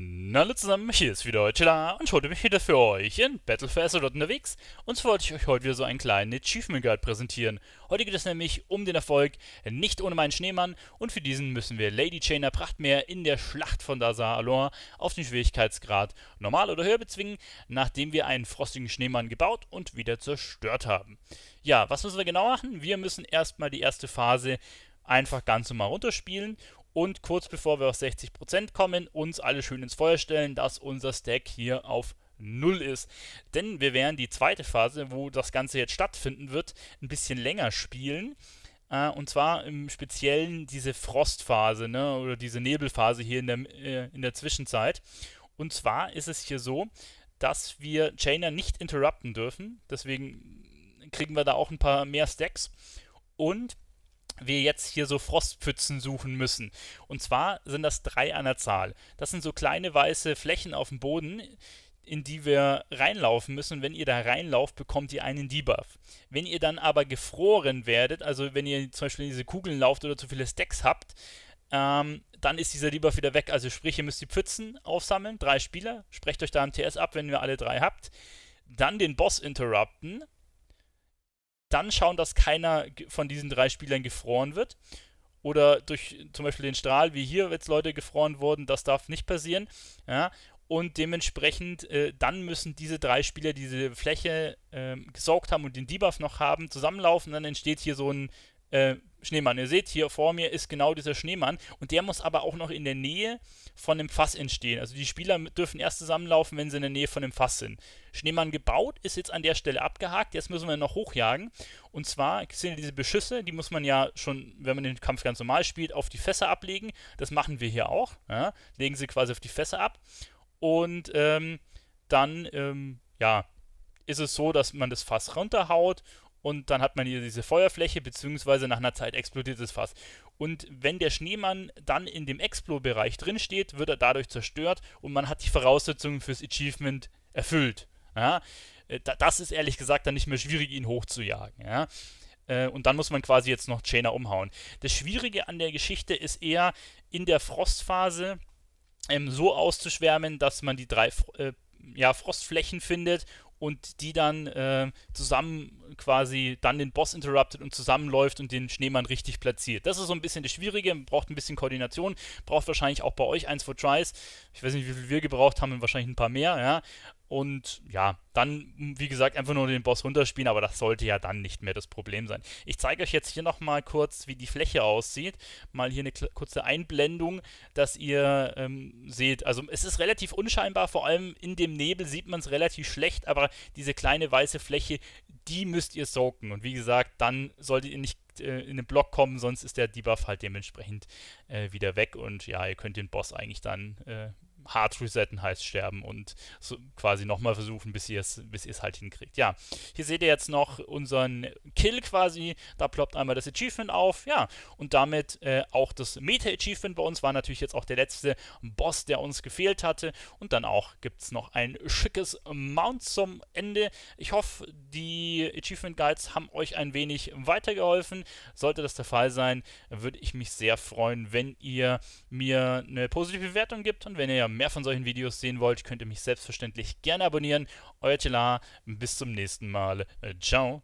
Hallo zusammen, hier ist wieder Chilla und heute bin ich wieder für euch in Battle for Azeroth unterwegs und zwar wollte ich euch heute wieder so einen kleinen Achievement Guide präsentieren. Heute geht es nämlich um den Erfolg Nicht ohne meinen Schneemann und für diesen müssen wir Lady Chainer Prachtmeer in der Schlacht von Dazar Alor auf den Schwierigkeitsgrad Normal oder höher bezwingen, nachdem wir einen frostigen Schneemann gebaut und wieder zerstört haben. Ja, was müssen wir genau machen? Wir müssen erstmal die erste Phase einfach ganz normal runterspielen und kurz bevor wir auf 60% kommen, uns alle schön ins Feuer stellen, dass unser Stack hier auf 0 ist. Denn wir werden die zweite Phase, wo das Ganze jetzt stattfinden wird, ein bisschen länger spielen. Äh, und zwar im Speziellen diese Frostphase ne, oder diese Nebelphase hier in der, äh, in der Zwischenzeit. Und zwar ist es hier so, dass wir Chainer nicht interrupten dürfen. Deswegen kriegen wir da auch ein paar mehr Stacks. Und wir jetzt hier so Frostpfützen suchen müssen. Und zwar sind das drei an der Zahl. Das sind so kleine weiße Flächen auf dem Boden, in die wir reinlaufen müssen. Und wenn ihr da reinlauft, bekommt ihr einen Debuff. Wenn ihr dann aber gefroren werdet, also wenn ihr zum Beispiel in diese Kugeln lauft oder zu viele Stacks habt, ähm, dann ist dieser Debuff wieder weg. Also sprich, ihr müsst die Pfützen aufsammeln, drei Spieler, sprecht euch da im TS ab, wenn ihr alle drei habt. Dann den Boss interrupten, dann schauen, dass keiner von diesen drei Spielern gefroren wird. Oder durch zum Beispiel den Strahl, wie hier jetzt Leute gefroren wurden, das darf nicht passieren. Ja? Und dementsprechend, äh, dann müssen diese drei Spieler, die diese Fläche äh, gesaugt haben und den Debuff noch haben, zusammenlaufen. Dann entsteht hier so ein äh, Schneemann. Ihr seht hier vor mir ist genau dieser Schneemann und der muss aber auch noch in der Nähe von dem Fass entstehen. Also die Spieler dürfen erst zusammenlaufen, wenn sie in der Nähe von dem Fass sind. Schneemann gebaut ist jetzt an der Stelle abgehakt. Jetzt müssen wir noch hochjagen. Und zwar sind diese Beschüsse, die muss man ja schon, wenn man den Kampf ganz normal spielt, auf die Fässer ablegen. Das machen wir hier auch. Ja? Legen sie quasi auf die Fässer ab und ähm, dann ähm, ja ist es so, dass man das Fass runterhaut und dann hat man hier diese Feuerfläche, beziehungsweise nach einer Zeit explodiert das Fass. Und wenn der Schneemann dann in dem Explo-Bereich drinsteht, wird er dadurch zerstört und man hat die Voraussetzungen fürs Achievement erfüllt. Ja? Äh, das ist ehrlich gesagt dann nicht mehr schwierig, ihn hochzujagen. Ja? Äh, und dann muss man quasi jetzt noch Chainer umhauen. Das Schwierige an der Geschichte ist eher in der Frostphase ähm, so auszuschwärmen, dass man die drei äh, ja, Frostflächen findet und die dann äh, zusammen quasi dann den Boss interruptet und zusammenläuft und den Schneemann richtig platziert. Das ist so ein bisschen das Schwierige, braucht ein bisschen Koordination, braucht wahrscheinlich auch bei euch eins, zwei Tries. Ich weiß nicht, wie viel wir gebraucht haben, wahrscheinlich ein paar mehr, ja. Und ja, dann, hm, wie gesagt, einfach nur den Boss runterspielen, aber das sollte ja dann nicht mehr das Problem sein. Ich zeige euch jetzt hier nochmal kurz, wie die Fläche aussieht. Mal hier eine kurze Einblendung, dass ihr ähm, seht, also es ist relativ unscheinbar, vor allem in dem Nebel sieht man es relativ schlecht, aber diese kleine weiße Fläche, die müsst ihr soaken. Und wie gesagt, dann solltet ihr nicht äh, in den Block kommen, sonst ist der Debuff halt dementsprechend äh, wieder weg und ja, ihr könnt den Boss eigentlich dann äh, hart resetten heißt sterben und so quasi nochmal versuchen, bis ihr es bis halt hinkriegt. Ja, hier seht ihr jetzt noch unseren Kill quasi. Da ploppt einmal das Achievement auf. Ja, und damit äh, auch das Meta-Achievement bei uns war natürlich jetzt auch der letzte Boss, der uns gefehlt hatte. Und dann auch gibt es noch ein schickes Mount zum Ende. Ich hoffe, die Achievement Guides haben euch ein wenig weitergeholfen. Sollte das der Fall sein, würde ich mich sehr freuen, wenn ihr mir eine positive Bewertung gibt und wenn ihr mehr von solchen Videos sehen wollt, könnt ihr mich selbstverständlich gerne abonnieren. Euer Telar, bis zum nächsten Mal. Äh, ciao.